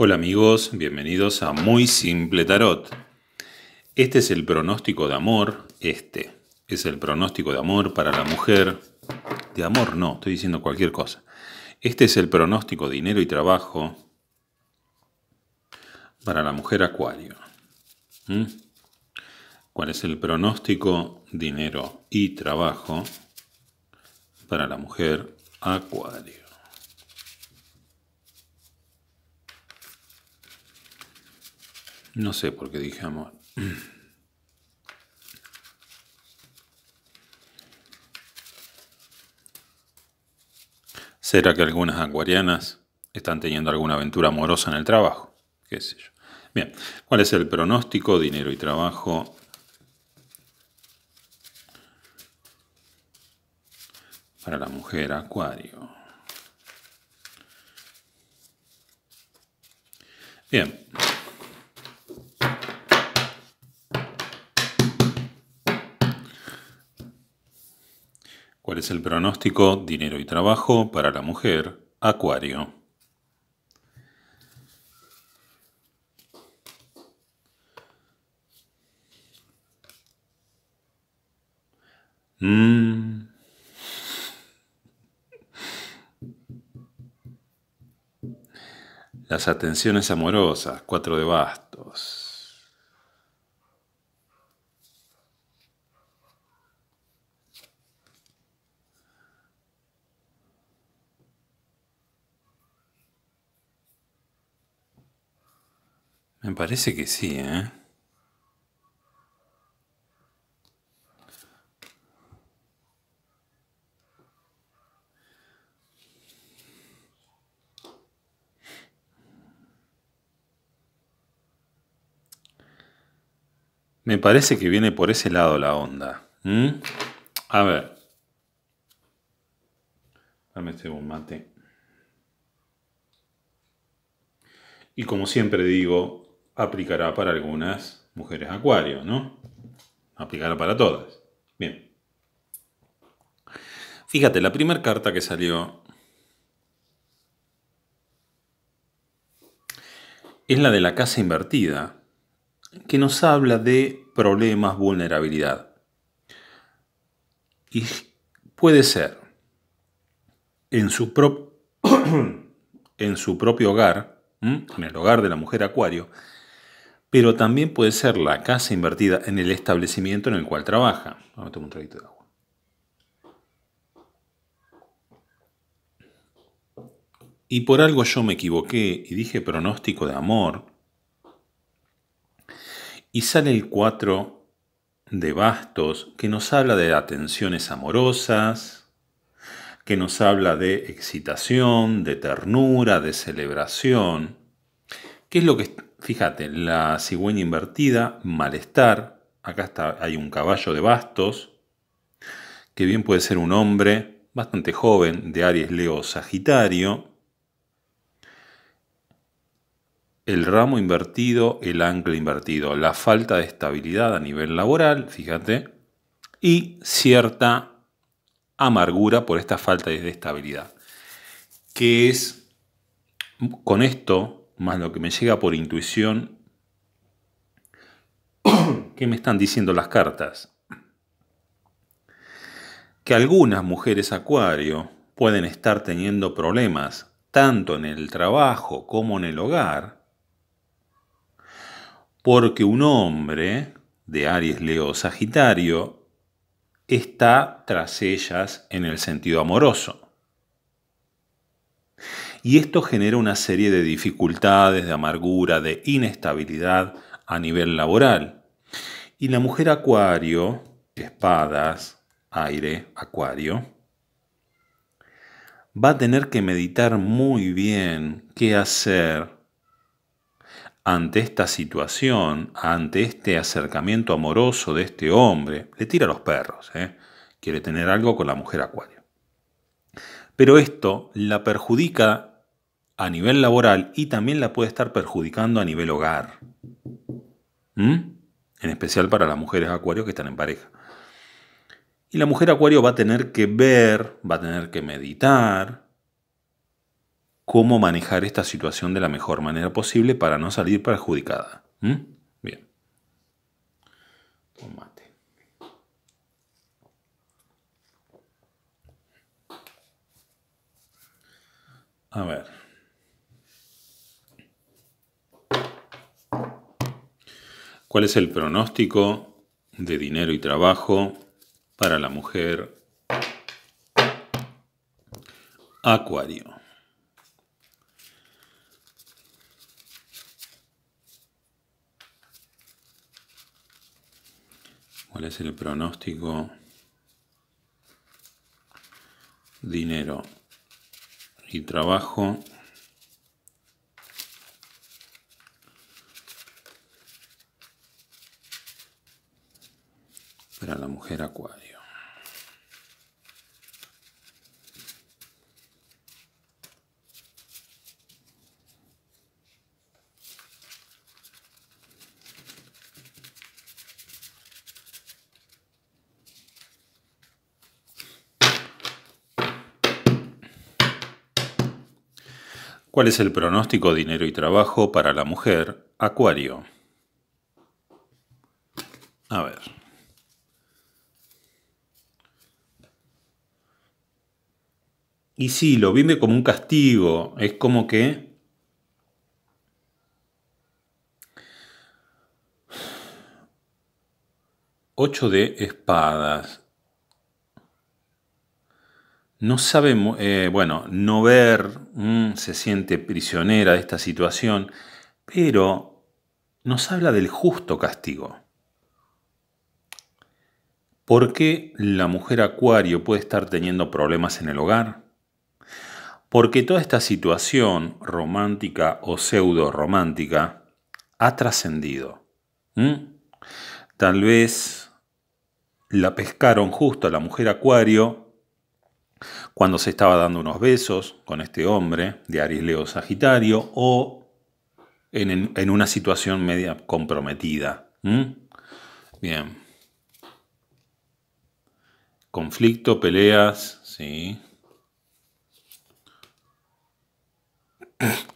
Hola amigos, bienvenidos a Muy Simple Tarot. Este es el pronóstico de amor, este es el pronóstico de amor para la mujer. De amor no, estoy diciendo cualquier cosa. Este es el pronóstico dinero y trabajo para la mujer acuario. ¿Mm? ¿Cuál es el pronóstico dinero y trabajo para la mujer acuario? No sé por qué dije amor. ¿Será que algunas acuarianas están teniendo alguna aventura amorosa en el trabajo? ¿Qué sé yo? Bien, ¿cuál es el pronóstico? Dinero y trabajo. Para la mujer, acuario. Bien. es el pronóstico Dinero y Trabajo para la mujer, Acuario. Mm. Las atenciones amorosas, cuatro de bastos. Me parece que sí, ¿eh? Me parece que viene por ese lado la onda. A ver. Dame este bombate. Y como siempre digo, aplicará para algunas mujeres acuario, ¿no? Aplicará para todas. Bien. Fíjate, la primera carta que salió es la de la casa invertida, que nos habla de problemas, vulnerabilidad. Y puede ser en su, en su propio hogar, en el hogar de la mujer acuario, pero también puede ser la casa invertida en el establecimiento en el cual trabaja. Vamos a tomar un traguito de agua. Y por algo yo me equivoqué y dije pronóstico de amor. Y sale el 4 de bastos que nos habla de atenciones amorosas, que nos habla de excitación, de ternura, de celebración. ¿Qué es lo que fíjate, la cigüeña invertida, malestar, acá está, hay un caballo de bastos, que bien puede ser un hombre bastante joven de Aries, Leo, Sagitario. El ramo invertido, el ancla invertido, la falta de estabilidad a nivel laboral, fíjate, y cierta amargura por esta falta de estabilidad, que es con esto más lo que me llega por intuición, ¿qué me están diciendo las cartas? Que algunas mujeres acuario pueden estar teniendo problemas tanto en el trabajo como en el hogar, porque un hombre de Aries, Leo, Sagitario, está tras ellas en el sentido amoroso y esto genera una serie de dificultades, de amargura, de inestabilidad a nivel laboral. Y la mujer acuario, espadas, aire, acuario, va a tener que meditar muy bien qué hacer ante esta situación, ante este acercamiento amoroso de este hombre. Le tira a los perros, ¿eh? quiere tener algo con la mujer acuario. Pero esto la perjudica a nivel laboral y también la puede estar perjudicando a nivel hogar. ¿Mm? En especial para las mujeres acuario que están en pareja. Y la mujer acuario va a tener que ver, va a tener que meditar cómo manejar esta situación de la mejor manera posible para no salir perjudicada. ¿Mm? Bien. Tomate. A ver. ¿Cuál es el pronóstico de dinero y trabajo para la mujer Acuario? ¿Cuál es el pronóstico? Dinero y trabajo acuario. ¿Cuál es el pronóstico dinero y trabajo para la mujer Acuario? Y sí, lo vive como un castigo, es como que... Ocho de espadas. No sabemos, eh, bueno, no ver, mm, se siente prisionera de esta situación, pero nos habla del justo castigo. ¿Por qué la mujer acuario puede estar teniendo problemas en el hogar? Porque toda esta situación romántica o pseudo romántica ha trascendido. Tal vez la pescaron justo a la mujer acuario cuando se estaba dando unos besos con este hombre de Aries Leo Sagitario o en, una situación media comprometida. Bien. Conflicto, peleas, sí.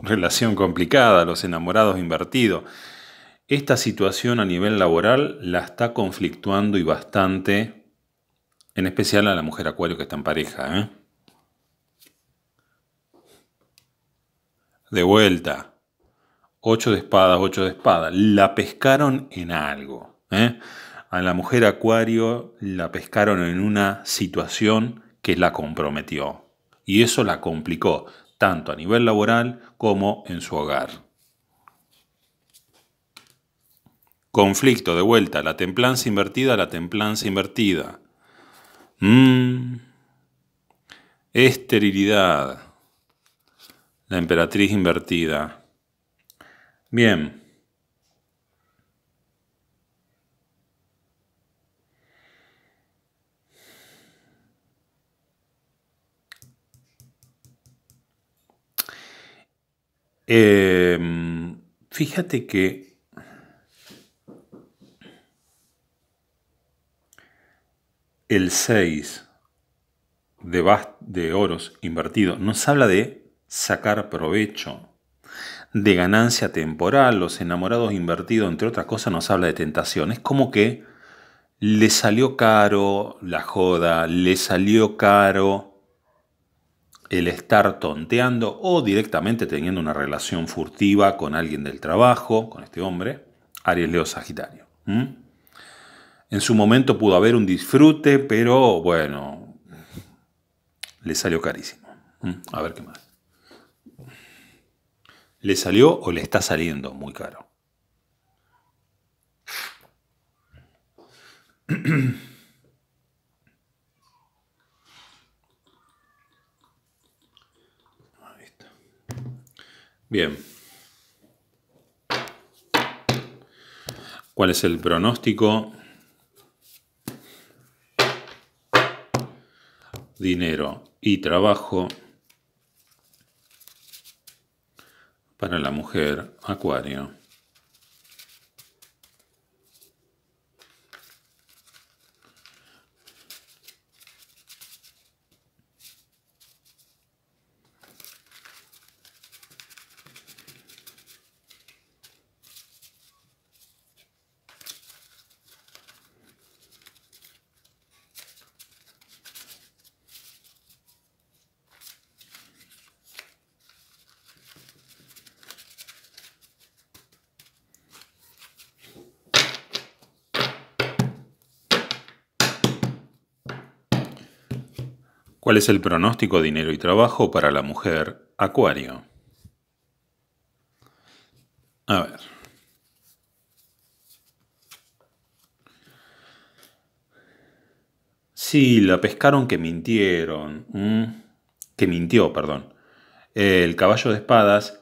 relación complicada, los enamorados invertidos. Esta situación a nivel laboral la está conflictuando y bastante, en especial a la mujer acuario que está en pareja. ¿eh? De vuelta, ocho de espadas, ocho de espadas. La pescaron en algo. ¿eh? A la mujer acuario la pescaron en una situación que la comprometió. Y eso la complicó tanto a nivel laboral como en su hogar. Conflicto de vuelta, la templanza invertida, la templanza invertida. Mm. Esterilidad, la emperatriz invertida. Bien. Em, fíjate que el 6 de, de oros invertido nos habla de sacar provecho, de ganancia temporal, los enamorados invertidos, entre otras cosas, nos habla de tentación. Es como que le salió caro la joda, le salió caro el estar tonteando o directamente teniendo una relación furtiva con alguien del trabajo, con este hombre, Aries Leo Sagitario. En su momento pudo haber un disfrute, pero bueno, le salió carísimo. A ver qué más. ¿Le salió o le está saliendo muy caro? Bien. ¿Cuál es el pronóstico? Dinero y trabajo para la mujer acuario. ¿Cuál es el pronóstico dinero y trabajo para la mujer Acuario? A ver. Sí, la pescaron que mintieron. Mm, que mintió, perdón. El caballo de espadas,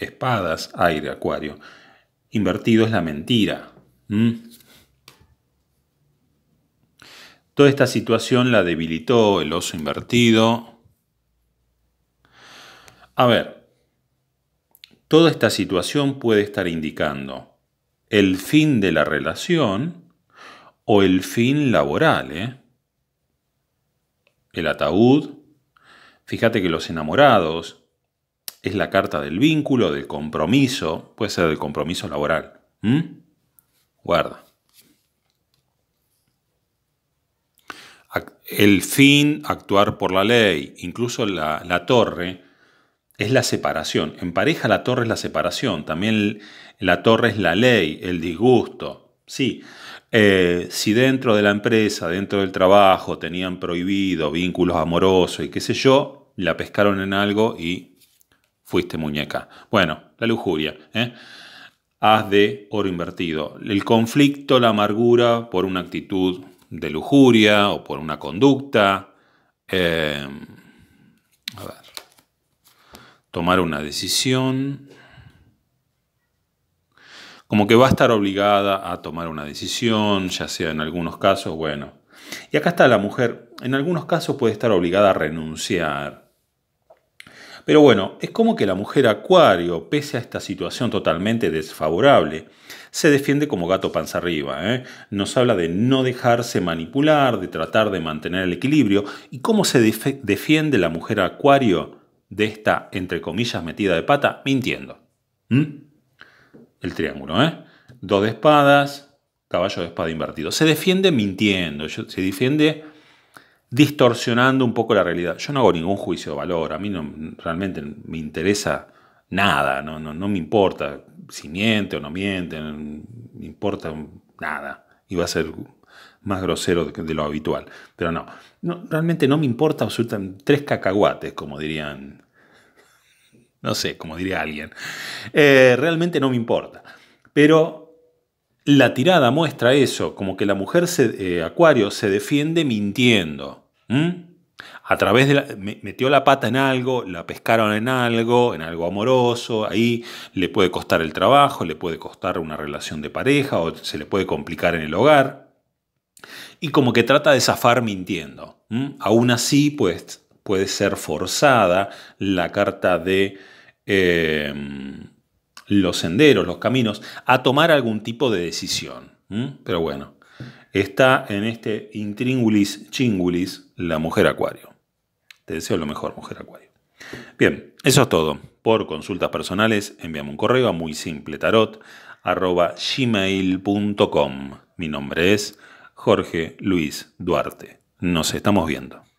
espadas, aire, acuario. Invertido es la mentira. Mm. Toda esta situación la debilitó el oso invertido. A ver, toda esta situación puede estar indicando el fin de la relación o el fin laboral. ¿eh? El ataúd. Fíjate que los enamorados es la carta del vínculo, del compromiso, puede ser del compromiso laboral. Guarda. el fin, actuar por la ley, incluso la, torre, es la separación. En pareja la torre es la separación, también la torre es la ley, el disgusto. Sí, eh, si dentro de la empresa, dentro del trabajo, tenían prohibido vínculos amorosos y qué sé yo, la pescaron en algo y fuiste muñeca. Bueno, la lujuria. ¿eh? Haz de oro invertido. El conflicto, la amargura por una actitud de lujuria o por una conducta. Eh, tomar una decisión. Como que va a estar obligada a tomar una decisión, ya sea en algunos casos, bueno. Y acá está la mujer, en algunos casos puede estar obligada a renunciar pero bueno, es como que la mujer acuario, pese a esta situación totalmente desfavorable, se defiende como gato panza arriba. ¿eh? Nos habla de no dejarse manipular, de tratar de mantener el equilibrio. ¿Y cómo se defiende la mujer acuario de esta, entre comillas, metida de pata? Mintiendo. ¿Mm? El triángulo, ¿eh? Dos de espadas, caballo de espada invertido. Se defiende mintiendo, se defiende distorsionando un poco la realidad. Yo no hago ningún juicio de valor, a mí no, realmente me interesa nada, no, no, me importa si miente o no miente, me importa nada. Y va a ser más grosero de lo habitual, pero no, realmente no me importa absolutamente tres cacahuates, como dirían, no sé, como diría alguien. Eh, realmente no me importa, pero la tirada muestra eso, como que la mujer se, eh, Acuario se defiende mintiendo. ¿Mm? A través de metió la pata en algo, la pescaron en algo, en algo amoroso, ahí le puede costar el trabajo, le puede costar una relación de pareja o se le puede complicar en el hogar. Y como que trata de zafar mintiendo. ¿Mm? Aún así, pues puede ser forzada la carta de em, los senderos, los caminos, a tomar algún tipo de decisión. ¿Mm? Pero bueno, está en este intríngulis chingulis, la mujer acuario. Te deseo lo mejor, mujer acuario. Bien, eso es todo. Por consultas personales, envíame un correo a muy simple tarot Mi nombre es Jorge Luis Duarte. Nos estamos viendo.